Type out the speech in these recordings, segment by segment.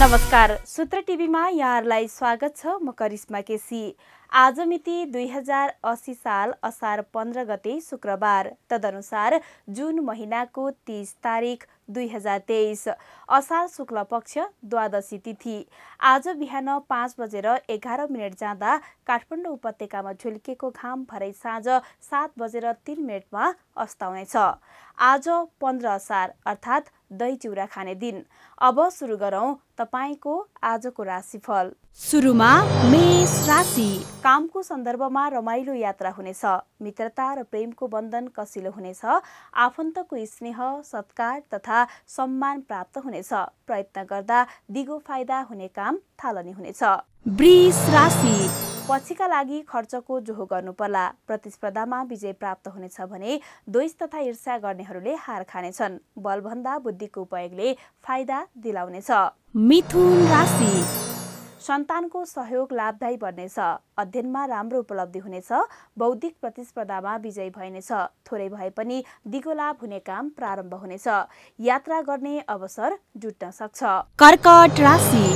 नमस्कार सूत्र टिभीमा यहाँहरूलाई स्वागत छ म करिश्मा केसी आज मिति दुई हजार असी साल असार पन्ध्र गते शुक्रबार तदनुसार जुन महिनाको तिस तारिक दुई हजार तेइस असार शुक्ल पक्ष द्वादशी तिथि आज बिहान पाँच बजेर एघार मिनट जाँदा काठमाडौँ उपत्यकामा झुल्किएको घाम भरै साँझ सात बजेर तिन मिनटमा अस्ताउनेछ आज पन्ध्र असार अर्थात् दही चिउरा खाने दिन अब सुरु गरौँ तपाईँको आजको राशिफल सुरुमा मेष राशि कामको सन्दर्भमा रमाइलो यात्रा हुनेछ मित्रता र प्रेमको बन्धन कसिलो हुनेछ आफन्तको स्नेह सत्कार तथा सम्मान प्राप्त हुनेछ प्रयत्न गर्दा दिगो फाइदा हुने काम थालनी हुनेछ वृष राशि पछिका लागि खर्चको जोहो गर्नुपर्ला प्रतिस्पर्धामा विजय प्राप्त हुनेछ भने द्वेष तथा ईर्ष्या गर्नेहरूले हार खानेछन् बलभन्दा बुद्धिको उपयोगले फाइदा दिलाउनेछ मिथुन राशि सन्तानको सहयोग लाभदायी बन्नेछ अध्ययनमा राम्रो उपलब्धि हुनेछ बौद्धिक प्रतिस्पर्धामा विजय भइनेछ थोरै भए पनि दिगो लाभ हुने काम प्रारम्भ हुनेछ यात्रा गर्ने अवसर जुट्न सक्छ कर्कट राशि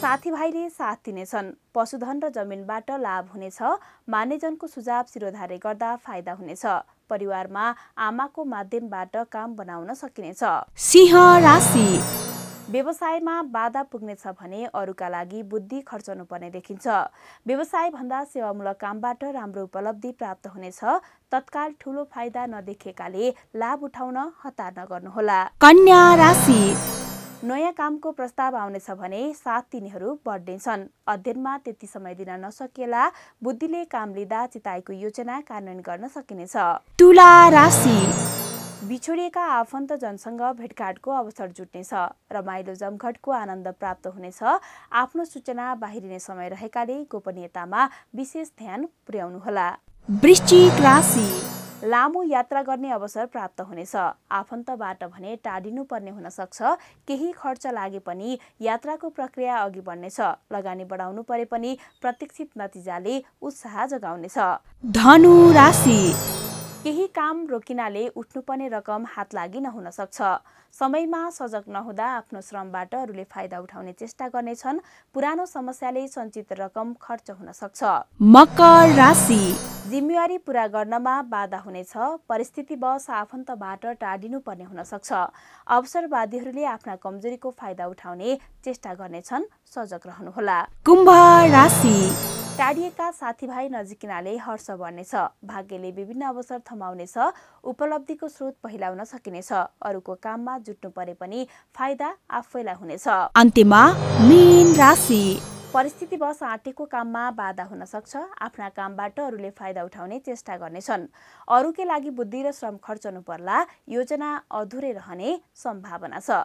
साथीभाइले साथ दिनेछन् पशुधन र जमिनबाट लाभ हुनेछ मानेजनको सुझाव शिरोधारे गर्दा फाइदा हुनेछ परिवारमा आमाको माध्यमबाट काम बनाउन सकिनेछ सिंह राशि व्यवसायमा बाधा पुग्नेछ भने अरूका लागि बुद्धि खर्चनुपर्ने देखिन्छ व्यवसायभन्दा सेवामूलक कामबाट राम्रो उपलब्धि प्राप्त हुनेछ तत्काल ठुलो फाइदा नदेखिएकाले लाभ उठाउन हतार नगर्नुहोला कन्या राशि नयाँ कामको प्रस्ताव आउनेछ भने साथ तिनीहरू बढ्नेछन् अध्ययनमा त्यति समय दिन नसकेला बुद्धिले काम लिँदा चिताएको योजना कार्यान्वयन गर्न सकिनेछ तुला राशि बिछोडिएका आफन्तजनसँग भेटघाटको अवसर जुट्नेछ रमाइलो जमघटको आनन्द प्राप्त हुनेछ आफ्नो सूचना बाहिरिने समय रहेकाले गोपनीयतामा विशेष ध्यान पुर्याउनुहोला वृश्चिक राशि लामो यात्रा गर्ने अवसर प्राप्त हुनेछ आफन्तबाट भने पर्ने हुन सक्छ केही खर्च लागे पनि यात्राको प्रक्रिया अघि बढ्नेछ लगानी बढाउनु परे पनि प्रतीक्षित नतिजाले उत्साह जगाउनेछ धनु राशि केही काम रोकिनाले उठ्नुपर्ने रकम हात लागि नहुन सक्छ समयमा सजग नहुँदा आफ्नो श्रमबाट अरूले फाइदा उठाउने चेष्टा गर्नेछन् पुरानो समस्याले सञ्चित रकम खर्च हुन सक्छ मकर राशि जिम्मेवारी पूरा गर्नमा बाधा हुनेछ परिस्थिति बस आफन्तबाट टाढिनुपर्ने हुन सक्छ अवसरवादीहरूले आफ्ना कमजोरीको फाइदा उठाउने चेष्टा गर्नेछन् सजग रहनुहोला कुम्भ राशि टाढिएका साथीभाइ नजिकिनाले हर्ष बढ्नेछ भाग्यले विभिन्न अवसर थमाउनेछ उपलब्धिको स्रोत पहिलाउन सकिनेछ अरूको काममा जुट्नु परे पनि फाइदा आफैलाई हुनेछ अन्त्यमा मेन राशि परिस्थितिवश आँटेको काममा बाधा हुन सक्छ आफ्ना कामबाट अरूले फाइदा उठाउने चेष्टा गर्नेछन् अरूकै लागि बुद्धि र श्रम खर्चनु पर्ला योजना अधुरै रहने सम्भावना छ